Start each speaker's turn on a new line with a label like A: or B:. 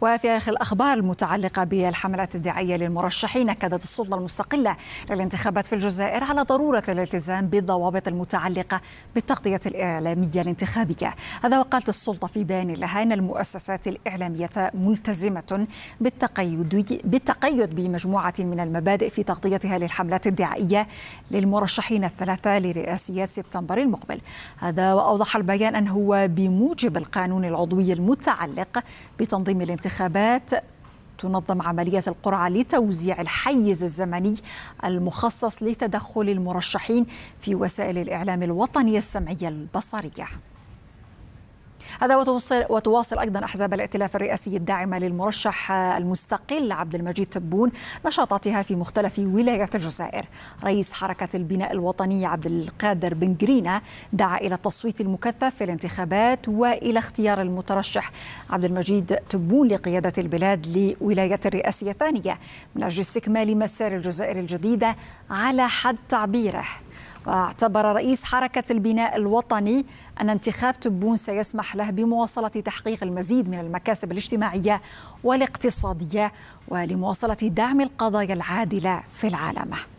A: وفي آخر الأخبار المتعلقة بالحملات الدعائية للمرشحين أكدت السلطة المستقلة للانتخابات في الجزائر على ضرورة الالتزام بالضوابط المتعلقة بالتغطية الإعلامية الانتخابية هذا وقالت السلطة في بيان لها أن المؤسسات الإعلامية ملتزمة بالتقيد, بالتقيد بمجموعة من المبادئ في تغطيتها للحملات الدعائية للمرشحين الثلاثة لرئاسيات سبتمبر المقبل هذا وأوضح البيان أنه بموجب القانون العضوي المتعلق بتنظيم الانتخابات الانتخابات تنظم عملية القرعة لتوزيع الحيز الزمني المخصص لتدخل المرشحين في وسائل الإعلام الوطنية السمعية البصرية هذا وتوصل, وتواصل أيضا أحزاب الائتلاف الرئاسي الداعمة للمرشح المستقل عبد المجيد تبون نشاطاتها في مختلف ولايات الجزائر رئيس حركة البناء الوطني عبد القادر بن جرينا دعا إلى التصويت المكثف في الانتخابات وإلى اختيار المترشح عبد المجيد تبون لقيادة البلاد لولاية الرئاسية الثانية من أجل استكمال مسار الجزائر الجديدة على حد تعبيره واعتبر رئيس حركة البناء الوطني أن انتخاب تبون سيسمح له بمواصلة تحقيق المزيد من المكاسب الاجتماعية والاقتصادية ولمواصلة دعم القضايا العادلة في العالم